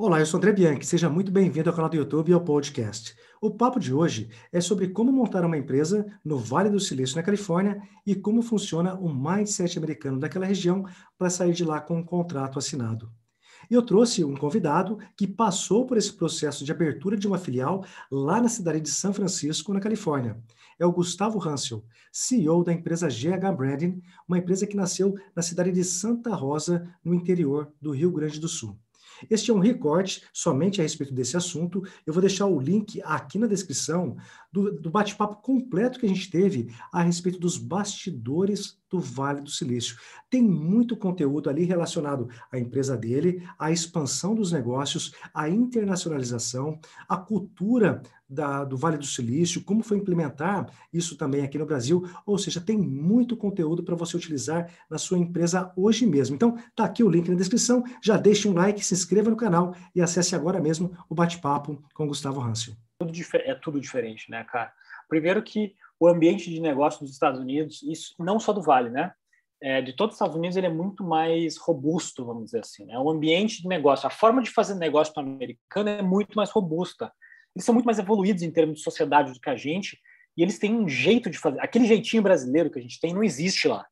Olá, eu sou André Bianchi. Seja muito bem-vindo ao canal do YouTube e ao podcast. O papo de hoje é sobre como montar uma empresa no Vale do Silício, na Califórnia, e como funciona o mindset americano daquela região para sair de lá com um contrato assinado. E eu trouxe um convidado que passou por esse processo de abertura de uma filial lá na cidade de São Francisco, na Califórnia. É o Gustavo Hansel, CEO da empresa GH Branding, uma empresa que nasceu na cidade de Santa Rosa, no interior do Rio Grande do Sul. Este é um recorte somente a respeito desse assunto. Eu vou deixar o link aqui na descrição do, do bate-papo completo que a gente teve a respeito dos bastidores do Vale do Silício. Tem muito conteúdo ali relacionado à empresa dele, à expansão dos negócios, à internacionalização, à cultura da, do Vale do Silício, como foi implementar isso também aqui no Brasil. Ou seja, tem muito conteúdo para você utilizar na sua empresa hoje mesmo. Então, está aqui o link na descrição. Já deixe um like, se inscreva no canal e acesse agora mesmo o bate-papo com o Gustavo Hansen. É tudo diferente, né, cara? Primeiro que o ambiente de negócio dos Estados Unidos, isso não só do Vale, né? É, de todos os Estados Unidos, ele é muito mais robusto, vamos dizer assim. É né? o ambiente de negócio, a forma de fazer negócio o americano é muito mais robusta eles são muito mais evoluídos em termos de sociedade do que a gente, e eles têm um jeito de fazer. Aquele jeitinho brasileiro que a gente tem não existe lá,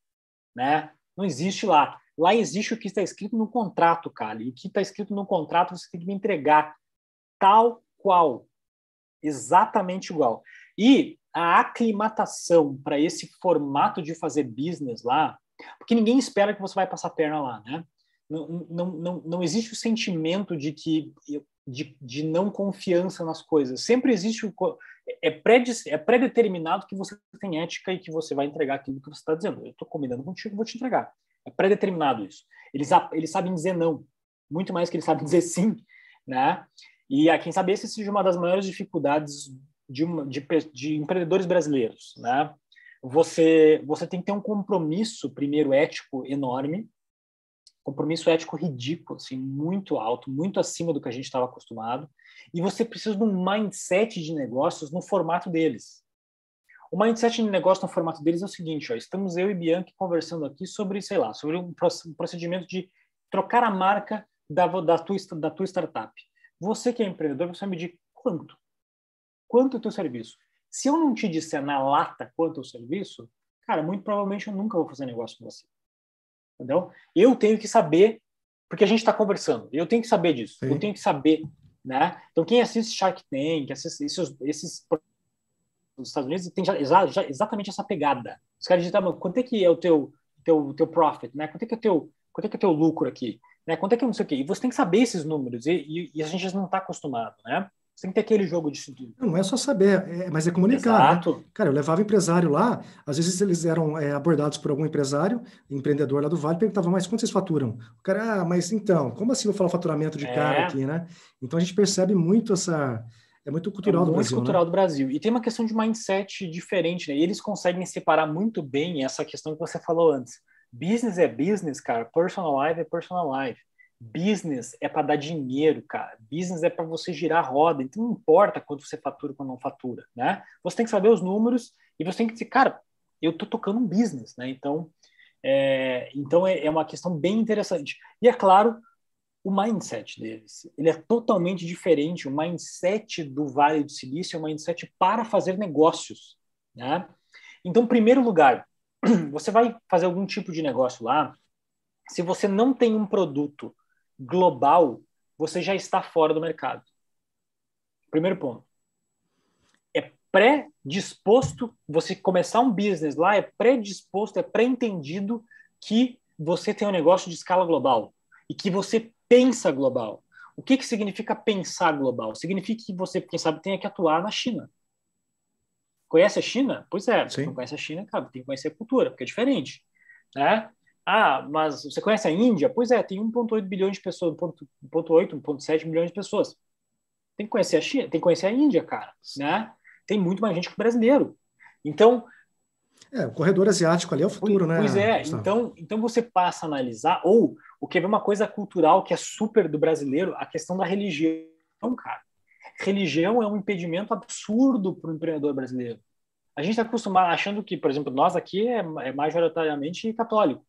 né? Não existe lá. Lá existe o que está escrito no contrato, cara, e o que está escrito no contrato você tem que me entregar tal qual, exatamente igual. E a aclimatação para esse formato de fazer business lá, porque ninguém espera que você vai passar perna lá, né? Não, não, não, não existe o sentimento de que de, de não confiança nas coisas. Sempre existe o. É, é, predeterminado é pré que você tem ética e que você vai entregar aquilo que você está dizendo. Eu estou combinando contigo, vou te entregar. É predeterminado isso. Eles, eles sabem dizer não, muito mais que eles sabem dizer sim, né? E a ah, quem sabe essa seja uma das maiores dificuldades de, uma, de, de empreendedores brasileiros, né? Você, você tem que ter um compromisso, primeiro, ético enorme, compromisso ético ridículo, assim, muito alto, muito acima do que a gente estava acostumado, e você precisa de um mindset de negócios no formato deles. O mindset de negócio no formato deles é o seguinte, ó, estamos eu e Bianca conversando aqui sobre, sei lá, sobre um procedimento de trocar a marca da, da, tua, da tua startup. Você que é empreendedor, você vai medir quanto? Quanto é o teu serviço? Se eu não te disser na lata quanto é o serviço, cara, muito provavelmente eu nunca vou fazer negócio com você. Entendeu? Eu tenho que saber, porque a gente está conversando, eu tenho que saber disso, Sim. eu tenho que saber. Né? Então, quem assiste Shark Tank, assiste esses, esses dos Estados Unidos, tem já, já, já exatamente essa pegada. Os caras digitam, tá, quanto é que é o teu, teu, teu profit, né? quanto é que é o teu, quanto é que é teu lucro aqui? Né? Quanto é que é não sei o quê? E você tem que saber esses números, e, e, e a gente não está acostumado, né? Você tem que ter aquele jogo de Não é só saber, é, é mas é comunicar. Né? Exato. Né? Cara, eu levava empresário lá, às vezes eles eram é, abordados por algum empresário, empreendedor lá do Vale, perguntava, mas quanto vocês faturam? O cara, ah, mas então, como assim eu falar faturamento de é. cara aqui, né? Então a gente percebe muito essa. É muito cultural é muito do Brasil. Né? cultural né? do Brasil. E tem uma questão de mindset diferente, né? E eles conseguem separar muito bem essa questão que você falou antes. Business é business, cara. Personal life é personal life. Business é para dar dinheiro, cara. Business é para você girar a roda. Então não importa quanto você fatura ou não fatura, né? Você tem que saber os números e você tem que dizer, cara, eu tô tocando um business, né? Então é, então é, é uma questão bem interessante. E é claro, o mindset deles. Ele é totalmente diferente. O mindset do Vale do Silício é um mindset para fazer negócios, né? Então, primeiro lugar, você vai fazer algum tipo de negócio lá. Se você não tem um produto global, você já está fora do mercado. Primeiro ponto. É predisposto, você começar um business lá, é predisposto, é pré-entendido que você tem um negócio de escala global e que você pensa global. O que, que significa pensar global? Significa que você, quem sabe, tenha que atuar na China. Conhece a China? Pois é, Sim. não conhece a China, cara, tem que conhecer a cultura, porque é diferente. Né? Ah, mas você conhece a Índia? Pois é, tem 1,8 bilhões de pessoas, 1,8, 1,7 bilhões de pessoas. Tem que conhecer a China, tem que conhecer a Índia, cara, né? Tem muito mais gente que o brasileiro. Então, é, o corredor asiático ali é o futuro, pois, né? Pois é, então, então você passa a analisar, ou o que é uma coisa cultural que é super do brasileiro, a questão da religião, cara. Religião é um impedimento absurdo para o empreendedor brasileiro. A gente está acostumado achando que, por exemplo, nós aqui é, é majoritariamente católico.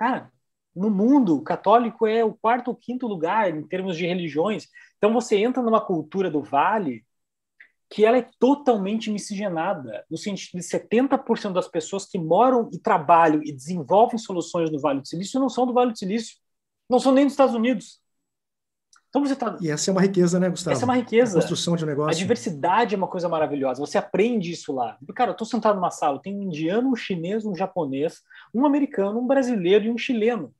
Cara, no mundo, o católico é o quarto ou quinto lugar em termos de religiões. Então você entra numa cultura do vale que ela é totalmente miscigenada, no sentido de 70% das pessoas que moram e trabalham e desenvolvem soluções no Vale do Silício não são do Vale do Silício, não são nem dos Estados Unidos. Então você tá... E essa é uma riqueza, né, Gustavo? Essa é uma riqueza. A construção de um negócio. A diversidade é uma coisa maravilhosa. Você aprende isso lá. Cara, eu estou sentado numa sala, tem um indiano, um chinês, um japonês, um americano, um brasileiro e um chileno.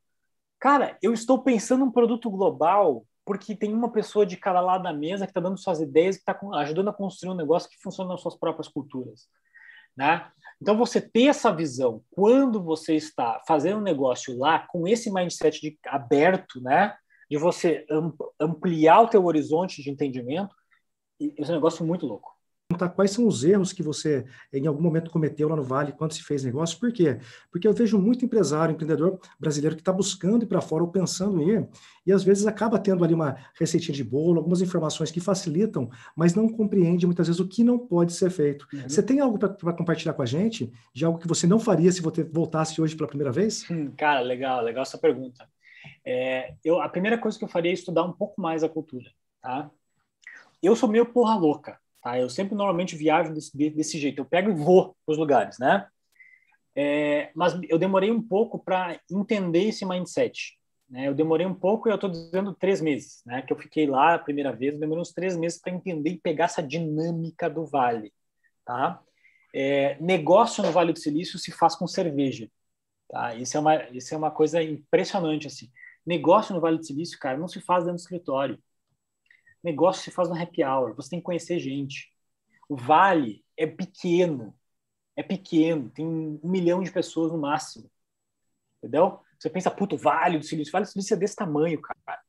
Cara, eu estou pensando um produto global porque tem uma pessoa de cada lado da mesa que está dando suas ideias, que está ajudando a construir um negócio que funciona nas suas próprias culturas. Né? Então, você ter essa visão quando você está fazendo um negócio lá, com esse mindset de aberto, né? de você ampliar o teu horizonte de entendimento, é um negócio muito louco. Tá, quais são os erros que você, em algum momento, cometeu lá no Vale quando se fez negócio? Por quê? Porque eu vejo muito empresário, empreendedor brasileiro que está buscando ir para fora ou pensando em ir, e às vezes acaba tendo ali uma receitinha de bolo, algumas informações que facilitam, mas não compreende muitas vezes o que não pode ser feito. Uhum. Você tem algo para compartilhar com a gente de algo que você não faria se você voltasse hoje pela primeira vez? Hum, cara, legal, legal essa pergunta. É, eu, a primeira coisa que eu faria é estudar um pouco mais a cultura, tá? Eu sou meio porra louca, tá? Eu sempre normalmente viajo desse, desse jeito, eu pego e vou para os lugares, né? É, mas eu demorei um pouco para entender esse mindset. Né? Eu demorei um pouco, e eu estou dizendo três meses, né? Que eu fiquei lá a primeira vez, demorei uns três meses para entender e pegar essa dinâmica do Vale, tá? É, negócio no Vale do Silício se faz com cerveja. Tá? Isso, é uma, isso é uma coisa impressionante. Assim. Negócio no Vale do Silício, cara, não se faz dentro do escritório. Negócio se faz no happy hour. Você tem que conhecer gente. O Vale é pequeno. É pequeno. Tem um milhão de pessoas no máximo. Entendeu? Você pensa, puto, Vale do Silício. Vale do Silício é desse tamanho, cara.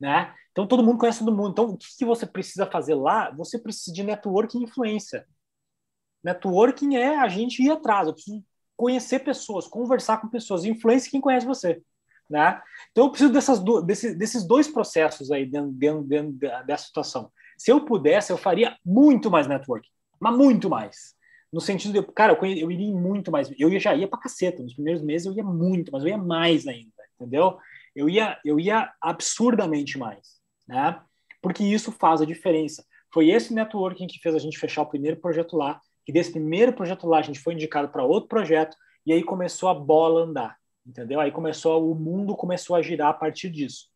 Né? Então todo mundo conhece todo mundo. Então o que, que você precisa fazer lá? Você precisa de networking e influência. Networking é a gente ir atrás. Eu preciso conhecer pessoas, conversar com pessoas, influência quem conhece você. Né? Então, eu preciso dessas do, desse, desses dois processos aí dentro, dentro, dentro da, dessa situação. Se eu pudesse, eu faria muito mais networking, mas muito mais. No sentido de, cara, eu, eu iria muito mais. Eu já ia pra caceta. Nos primeiros meses eu ia muito, mas eu ia mais ainda, entendeu? Eu ia, eu ia absurdamente mais, né? Porque isso faz a diferença. Foi esse networking que fez a gente fechar o primeiro projeto lá que desse primeiro projeto lá a gente foi indicado para outro projeto e aí começou a bola andar, entendeu? Aí começou o mundo começou a girar a partir disso.